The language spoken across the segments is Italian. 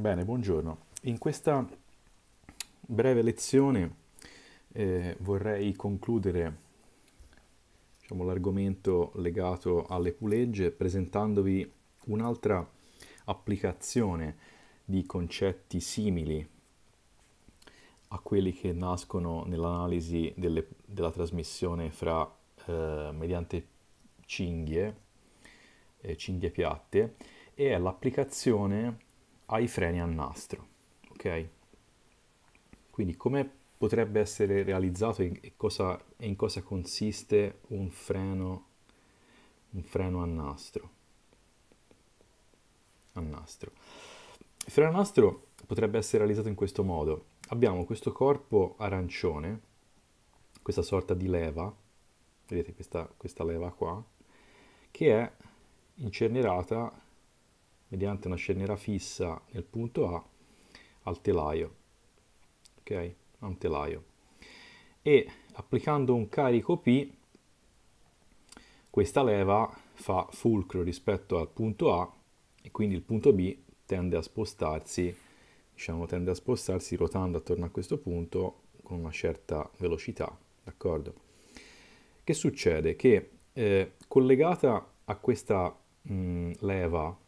Bene, buongiorno. In questa breve lezione eh, vorrei concludere diciamo, l'argomento legato alle pulegge presentandovi un'altra applicazione di concetti simili a quelli che nascono nell'analisi delle, della trasmissione fra eh, mediante cinghie, eh, cinghie piatte, e è l'applicazione ai freni a nastro. Ok? Quindi come potrebbe essere realizzato e, cosa, e in cosa consiste un freno, un freno a nastro? A nastro. Il freno a nastro potrebbe essere realizzato in questo modo. Abbiamo questo corpo arancione, questa sorta di leva, vedete questa, questa leva qua, che è incernerata mediante una sceniera fissa nel punto A al telaio, ok? A un telaio. E applicando un carico P, questa leva fa fulcro rispetto al punto A e quindi il punto B tende a spostarsi, diciamo tende a spostarsi rotando attorno a questo punto con una certa velocità, d'accordo? Che succede? Che eh, collegata a questa mh, mm, leva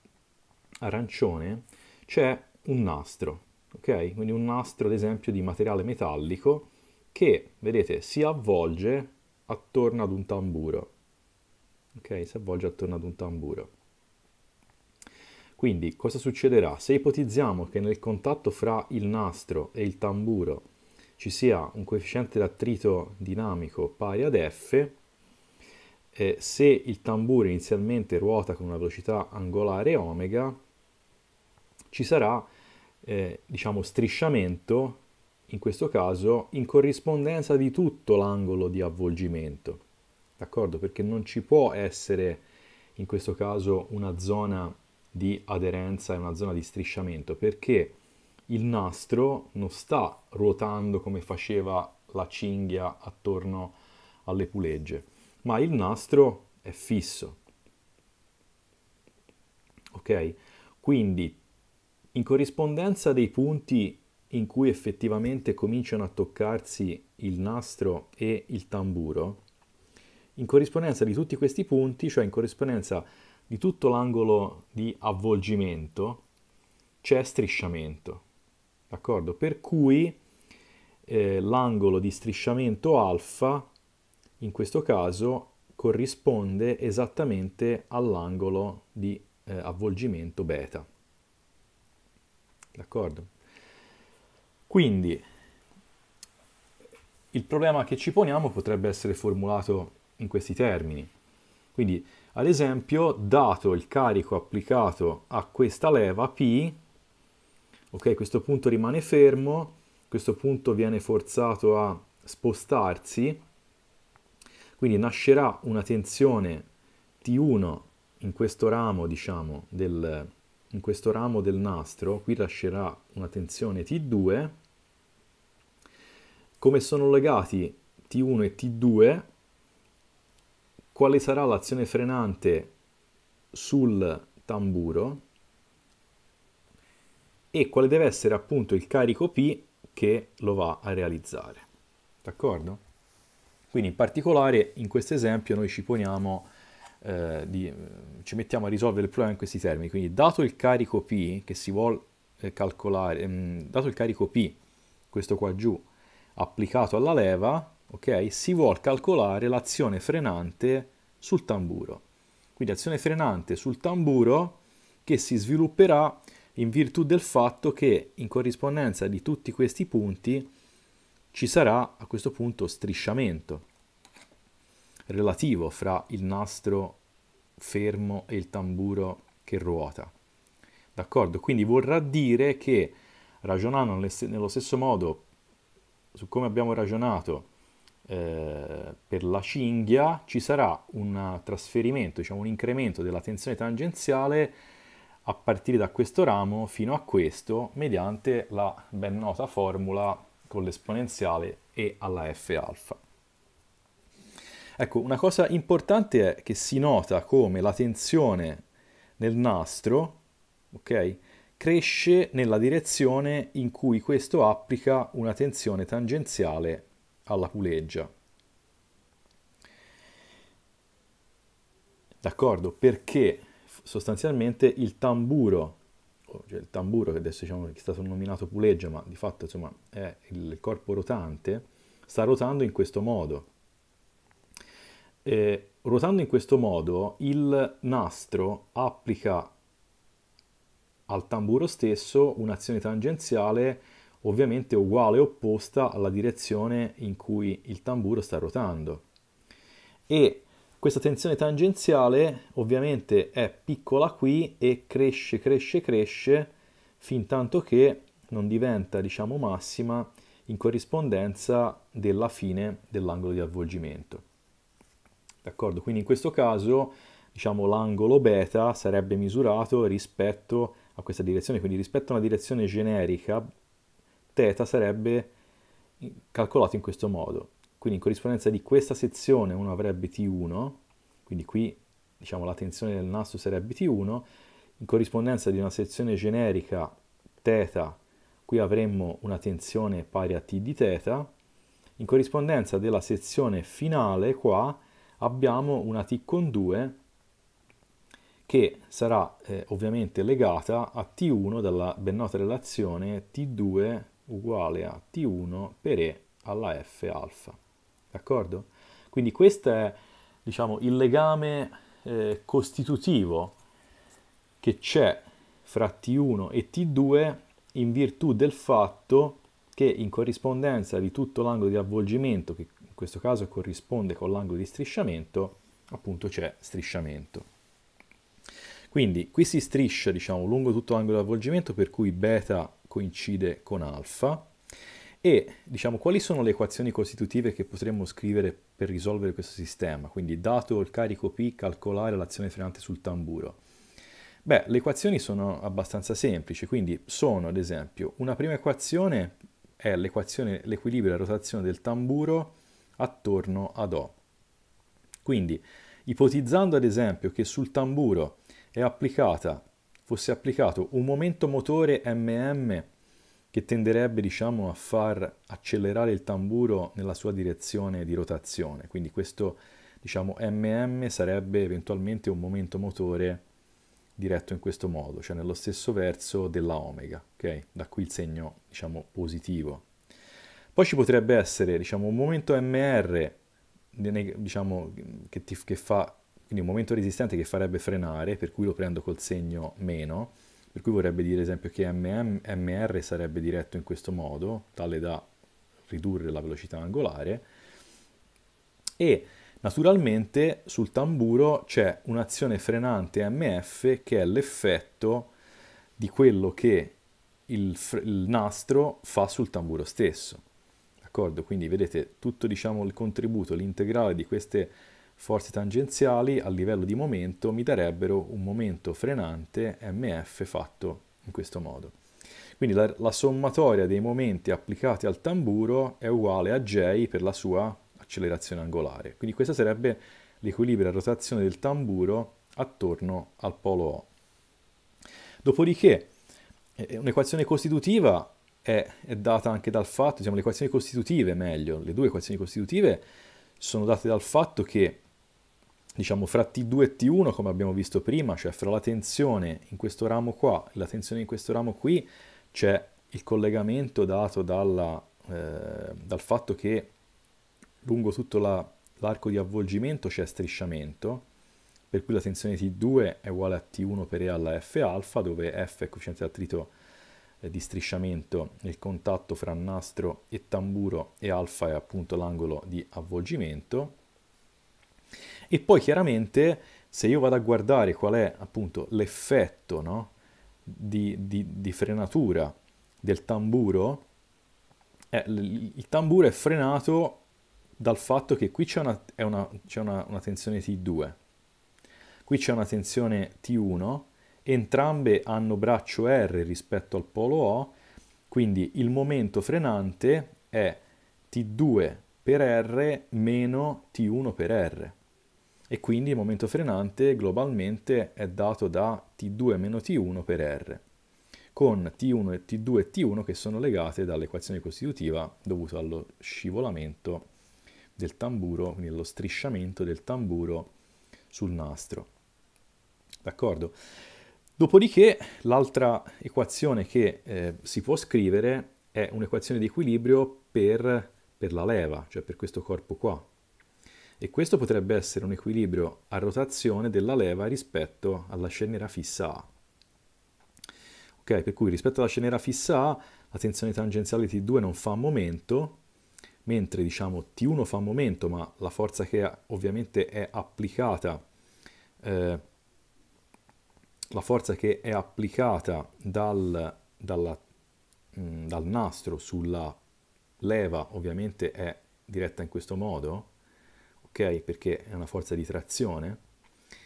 arancione c'è un nastro, ok? Quindi un nastro ad esempio di materiale metallico che, vedete, si avvolge attorno ad un tamburo. Ok? Si avvolge attorno ad un tamburo. Quindi cosa succederà? Se ipotizziamo che nel contatto fra il nastro e il tamburo ci sia un coefficiente d'attrito dinamico pari ad f, eh, se il tamburo inizialmente ruota con una velocità angolare omega, ci sarà eh, diciamo strisciamento in questo caso in corrispondenza di tutto l'angolo di avvolgimento d'accordo perché non ci può essere in questo caso una zona di aderenza e una zona di strisciamento perché il nastro non sta ruotando come faceva la cinghia attorno alle pulegge ma il nastro è fisso ok quindi in corrispondenza dei punti in cui effettivamente cominciano a toccarsi il nastro e il tamburo, in corrispondenza di tutti questi punti, cioè in corrispondenza di tutto l'angolo di avvolgimento, c'è strisciamento. D'accordo? Per cui eh, l'angolo di strisciamento alfa, in questo caso, corrisponde esattamente all'angolo di eh, avvolgimento beta. D'accordo? Quindi il problema che ci poniamo potrebbe essere formulato in questi termini. Quindi, ad esempio, dato il carico applicato a questa leva P, ok, questo punto rimane fermo, questo punto viene forzato a spostarsi, quindi nascerà una tensione T1 in questo ramo, diciamo, del, in questo ramo del nastro, qui lascerà una tensione T2, come sono legati T1 e T2, quale sarà l'azione frenante sul tamburo e quale deve essere appunto il carico P che lo va a realizzare. D'accordo? Quindi in particolare in questo esempio noi ci poniamo eh, di, eh, ci mettiamo a risolvere il problema in questi termini, quindi dato il carico P che si vuole eh, calcolare, ehm, dato il carico P, questo qua giù, applicato alla leva, ok, si vuole calcolare l'azione frenante sul tamburo. Quindi azione frenante sul tamburo che si svilupperà in virtù del fatto che in corrispondenza di tutti questi punti ci sarà a questo punto strisciamento relativo fra il nastro fermo e il tamburo che ruota. D'accordo? Quindi vorrà dire che ragionando nello stesso modo su come abbiamo ragionato eh, per la cinghia ci sarà un trasferimento, diciamo un incremento della tensione tangenziale a partire da questo ramo fino a questo mediante la ben nota formula con l'esponenziale e alla f alfa. Ecco, una cosa importante è che si nota come la tensione nel nastro, ok? Cresce nella direzione in cui questo applica una tensione tangenziale alla puleggia. D'accordo? Perché sostanzialmente il tamburo, cioè il tamburo che adesso diciamo che è stato nominato puleggia, ma di fatto insomma è il corpo rotante, sta rotando in questo modo eh, ruotando in questo modo il nastro applica al tamburo stesso un'azione tangenziale ovviamente uguale o opposta alla direzione in cui il tamburo sta ruotando. E questa tensione tangenziale ovviamente è piccola qui e cresce, cresce, cresce fin tanto che non diventa, diciamo, massima in corrispondenza della fine dell'angolo di avvolgimento. D'accordo? Quindi in questo caso diciamo, l'angolo beta sarebbe misurato rispetto a questa direzione, quindi rispetto a una direzione generica, θ sarebbe calcolato in questo modo. Quindi in corrispondenza di questa sezione uno avrebbe T1, quindi qui diciamo, la tensione del nastro sarebbe T1, in corrispondenza di una sezione generica θ, qui avremmo una tensione pari a T di θ, in corrispondenza della sezione finale qua abbiamo una T 2 che sarà eh, ovviamente legata a T1 dalla ben nota relazione T2 uguale a T1 per E alla F alfa. D'accordo? Quindi questo è diciamo, il legame eh, costitutivo che c'è fra T1 e T2 in virtù del fatto che in corrispondenza di tutto l'angolo di avvolgimento che questo caso corrisponde con l'angolo di strisciamento, appunto c'è strisciamento. Quindi qui si striscia diciamo, lungo tutto l'angolo di avvolgimento per cui beta coincide con alfa e diciamo, quali sono le equazioni costitutive che potremmo scrivere per risolvere questo sistema? Quindi dato il carico P, calcolare l'azione frenante sul tamburo. Beh, le equazioni sono abbastanza semplici, quindi sono ad esempio una prima equazione è l'equazione l'equilibrio e la rotazione del tamburo attorno ad O. Quindi, ipotizzando ad esempio che sul tamburo applicata, fosse applicato un momento motore mm che tenderebbe diciamo, a far accelerare il tamburo nella sua direzione di rotazione, quindi questo diciamo, mm sarebbe eventualmente un momento motore diretto in questo modo, cioè nello stesso verso della omega, okay? da qui il segno diciamo, positivo. Poi ci potrebbe essere diciamo, un momento MR diciamo, che, ti, che fa, quindi un momento resistente che farebbe frenare, per cui lo prendo col segno meno, per cui vorrebbe dire ad esempio che MM, MR sarebbe diretto in questo modo, tale da ridurre la velocità angolare, e naturalmente sul tamburo c'è un'azione frenante MF che è l'effetto di quello che il, il nastro fa sul tamburo stesso d'accordo? Quindi vedete tutto diciamo, il contributo, l'integrale di queste forze tangenziali a livello di momento mi darebbero un momento frenante MF fatto in questo modo. Quindi la, la sommatoria dei momenti applicati al tamburo è uguale a J per la sua accelerazione angolare. Quindi questa sarebbe l'equilibrio a rotazione del tamburo attorno al polo O. Dopodiché un'equazione costitutiva è, è data anche dal fatto, diciamo le equazioni costitutive meglio, le due equazioni costitutive sono date dal fatto che diciamo fra T2 e T1 come abbiamo visto prima, cioè fra la tensione in questo ramo qua e la tensione in questo ramo qui c'è il collegamento dato dalla, eh, dal fatto che lungo tutto l'arco di avvolgimento c'è strisciamento per cui la tensione T2 è uguale a T1 per E alla F alfa dove F è coefficiente d'attrito eh, di strisciamento il contatto fra nastro e tamburo e alfa è appunto l'angolo di avvolgimento e poi chiaramente se io vado a guardare qual è appunto l'effetto no? di, di, di, frenatura del tamburo eh, il tamburo è frenato dal fatto che qui c'è una, una, una, una tensione T2 qui c'è una tensione T1 entrambe hanno braccio R rispetto al polo O, quindi il momento frenante è T2 per R meno T1 per R e quindi il momento frenante globalmente è dato da T2 meno T1 per R con T1 e T2 e T1 che sono legate dall'equazione costitutiva dovuta allo scivolamento del tamburo, quindi allo strisciamento del tamburo sul nastro. D'accordo? Dopodiché l'altra equazione che eh, si può scrivere è un'equazione di equilibrio per, per la leva, cioè per questo corpo qua. E questo potrebbe essere un equilibrio a rotazione della leva rispetto alla sceniera fissa A. Ok, per cui rispetto alla sceniera fissa A la tensione tangenziale T2 non fa momento, mentre diciamo T1 fa momento, ma la forza che ovviamente è applicata eh, la forza che è applicata dal, dalla, mh, mm, dal nastro sulla leva ovviamente è diretta in questo modo, ok? Perché è una forza di trazione.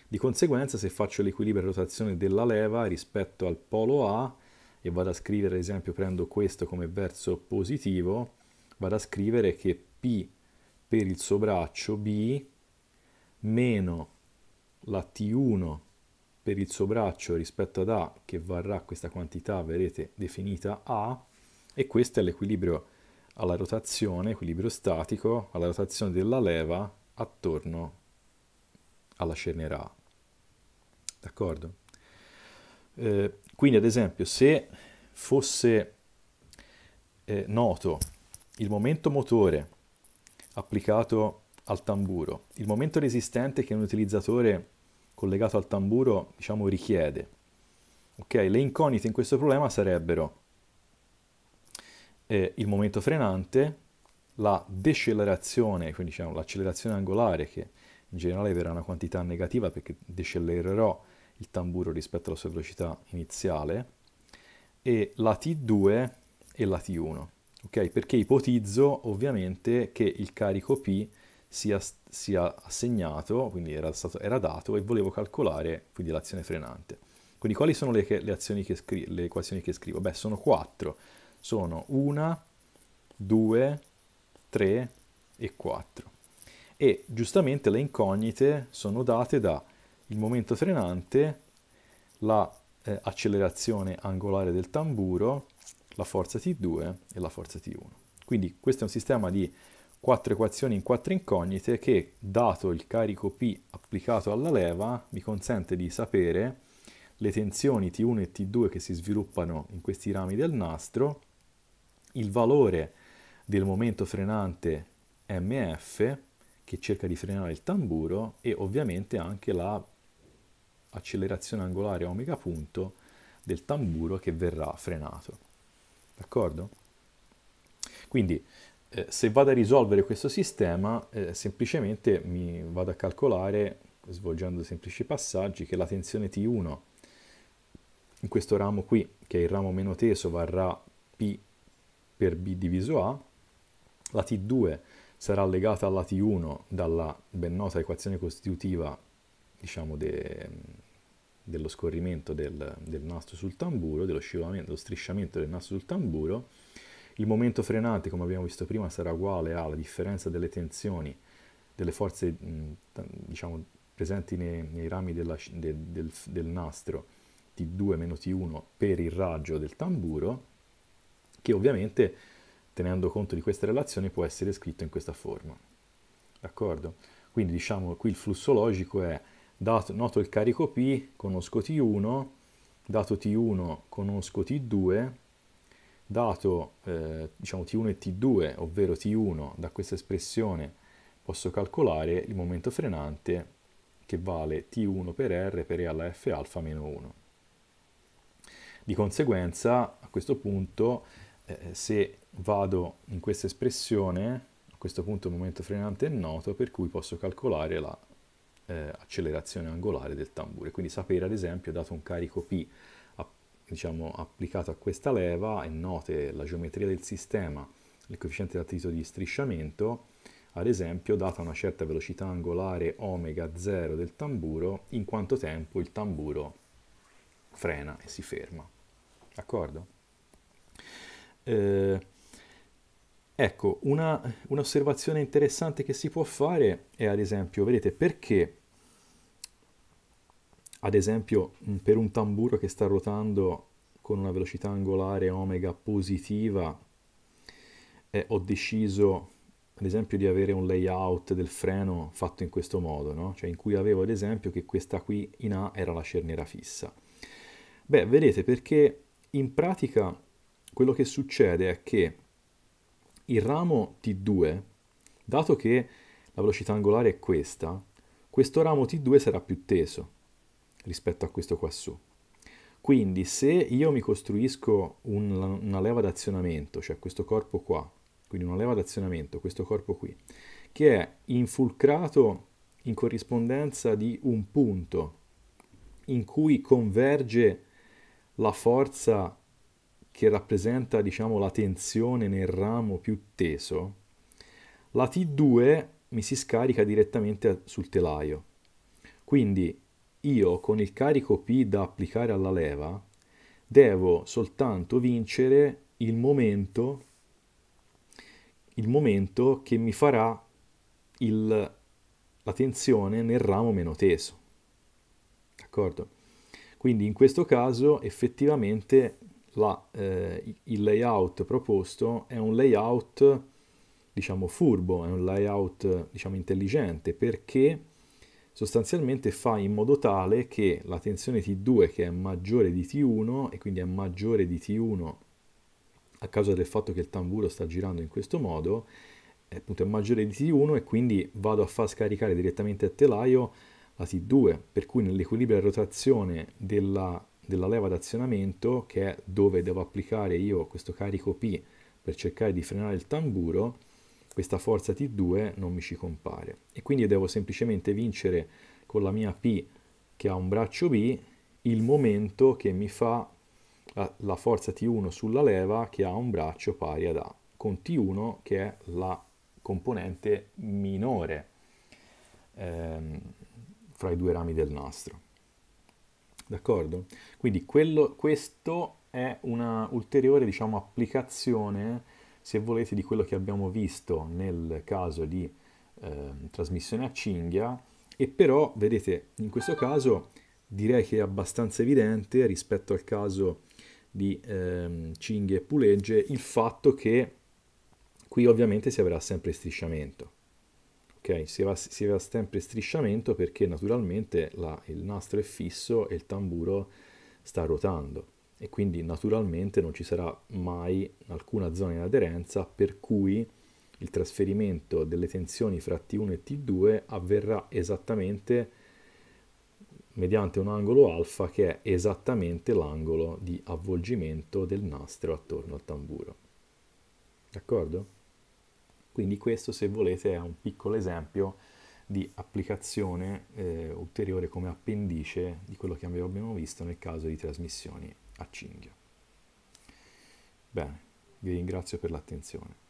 Di conseguenza se faccio l'equilibrio e rotazione della leva rispetto al polo A e vado a scrivere, ad esempio, prendo questo come verso positivo, vado a scrivere che P per il sobraccio B meno la T1 per il suo braccio rispetto ad A che varrà questa quantità, vedrete, definita A e questo è l'equilibrio alla rotazione, equilibrio statico, alla rotazione della leva attorno alla cerniera A. D'accordo? Eh, quindi ad esempio se fosse eh, noto il momento motore applicato al tamburo, il momento resistente che un utilizzatore collegato al tamburo diciamo, richiede. Okay? Le incognite in questo problema sarebbero eh, il momento frenante, la decelerazione, quindi diciamo, l'accelerazione angolare che in generale verrà una quantità negativa perché decelererò il tamburo rispetto alla sua velocità iniziale, e la T2 e la T1. Okay? Perché ipotizzo ovviamente che il carico P sia, sia assegnato, quindi era, stato, era dato, e volevo calcolare quindi l'azione frenante. Quindi quali sono le, le, azioni che scri- le equazioni che scrivo? Beh, sono quattro. Sono 1, 2, 3 e 4. E giustamente le incognite sono date dal momento frenante, la eh, accelerazione angolare del tamburo, la forza T2 e la forza T1. Quindi questo è un sistema di quattro equazioni in quattro incognite che, dato il carico P applicato alla leva, mi consente di sapere le tensioni T1 e T2 che si sviluppano in questi rami del nastro, il valore del momento frenante MF che cerca di frenare il tamburo e ovviamente anche la accelerazione angolare omega punto del tamburo che verrà frenato. D'accordo? Quindi eh, se vado a risolvere questo sistema, eh, semplicemente mi vado a calcolare, svolgendo semplici passaggi, che la tensione T1 in questo ramo qui, che è il ramo meno teso, varrà P per B diviso A, la T2 sarà legata alla T1 dalla ben nota equazione costitutiva diciamo, de, dello scorrimento del, del, nastro sul tamburo, dello, dello strisciamento del nastro sul tamburo, il momento frenante, come abbiamo visto prima, sarà uguale alla differenza delle tensioni delle forze diciamo, presenti nei, nei rami della, de, del, del nastro T2 T1 per il raggio del tamburo, che ovviamente tenendo conto di questa relazione può essere scritto in questa forma. D'accordo? Quindi diciamo qui il flusso logico è dato, noto il carico P, conosco T1, dato T1 conosco T2, dato eh, diciamo T1 e T2, ovvero T1 da questa espressione posso calcolare il momento frenante che vale T1 per R per E alla F alfa meno 1. Di conseguenza a questo punto eh, se vado in questa espressione a questo punto il momento frenante è noto per cui posso calcolare la eh, angolare del tamburo quindi sapere ad esempio dato un carico P diciamo, applicato a questa leva e note la geometria del sistema, il coefficiente di attrito di strisciamento, ad esempio, data una certa velocità angolare omega 0 del tamburo, in quanto tempo il tamburo frena e si ferma. D'accordo? Eh, ecco, un'osservazione interessante che si può fare è, ad esempio, vedete perché ad esempio mm, per un tamburo che sta ruotando con una velocità angolare omega positiva eh, ho deciso ad esempio di avere un layout del freno fatto in questo modo, no? cioè in cui avevo ad esempio che questa qui in A era la cerniera fissa. Beh, vedete perché in pratica quello che succede è che il ramo T2, dato che la velocità angolare è questa, questo ramo T2 sarà più teso, rispetto a questo qua su. Quindi se io mi costruisco un, una leva d'azionamento, cioè questo corpo qua, quindi una leva d'azionamento, questo corpo qui, che è infulcrato in corrispondenza di un punto in cui converge la forza che rappresenta diciamo, la tensione nel ramo più teso, la T2 mi si scarica direttamente sul telaio. Quindi io con il carico P da applicare alla leva devo soltanto vincere il momento, il momento che mi farà il, la tensione nel ramo meno teso. D'accordo? Quindi in questo caso effettivamente la, eh, il layout proposto è un layout diciamo furbo, è un layout diciamo intelligente perché sostanzialmente fa in modo tale che la tensione T2 che è maggiore di T1 e quindi è maggiore di T1 a causa del fatto che il tamburo sta girando in questo modo è, appunto, è maggiore di T1 e quindi vado a far scaricare direttamente a telaio la T2 per cui nell'equilibrio a rotazione della, della leva d'azionamento che è dove devo applicare io questo carico P per cercare di frenare il tamburo questa forza T2 non mi ci compare e quindi devo semplicemente vincere con la mia P che ha un braccio B il momento che mi fa eh, la forza T1 sulla leva che ha un braccio pari ad A con T1 che è la componente minore ehm, fra i due rami del nastro. D'accordo? Quindi quello, questo è una ulteriore diciamo, applicazione se volete, di quello che abbiamo visto nel caso di eh, trasmissione a cinghia e però, vedete, in questo caso direi che è abbastanza evidente rispetto al caso di eh, cinghie e pulegge il fatto che qui ovviamente si avrà sempre strisciamento. Okay, si, va, si va sempre strisciamento perché naturalmente la, il nastro è fisso e il tamburo sta ruotando e quindi naturalmente non ci sarà mai alcuna zona in aderenza per cui il trasferimento delle tensioni fra T1 e T2 avverrà esattamente mediante un angolo alfa che è esattamente l'angolo di avvolgimento del nastro attorno al tamburo. D'accordo? Quindi questo se volete è un piccolo esempio di applicazione eh, ulteriore come appendice di quello che abbiamo visto nel caso di trasmissioni a cinghia. Bene, vi ringrazio per l'attenzione.